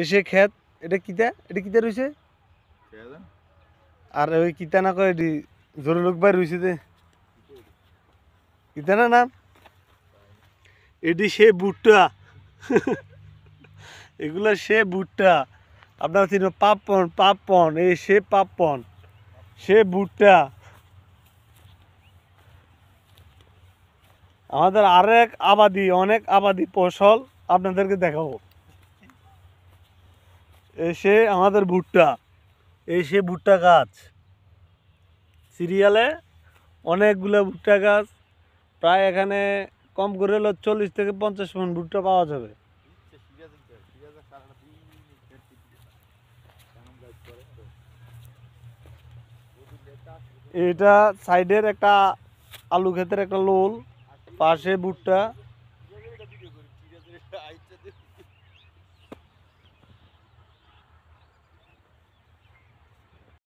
এসে খেত এটা কিতা এটা কিতা রয়েছে আর ওই কিতা না কয় জোর লোক বাই রয়েছে যে কিতা না নাম এটি সে বুটটা এগুলো সে বুটটা আপনারা চিনো পাপন পাপন এই সে পাপন সে বুটটা আমাদের আরেক আবাদি অনেক আবাদি ফসল আপনাদেরকে দেখাবো এসে আমাদের ভুট্টা এসে ভুট্টা গাছ সিরিয়ালে অনেকগুলো ভুট্টা গাছ প্রায় এখানে কম করে হলো চল্লিশ থেকে পঞ্চাশ মন ভুট্টা পাওয়া যাবে এটা সাইডের একটা আলু ক্ষেতের একটা লোল পাশে ভুট্টা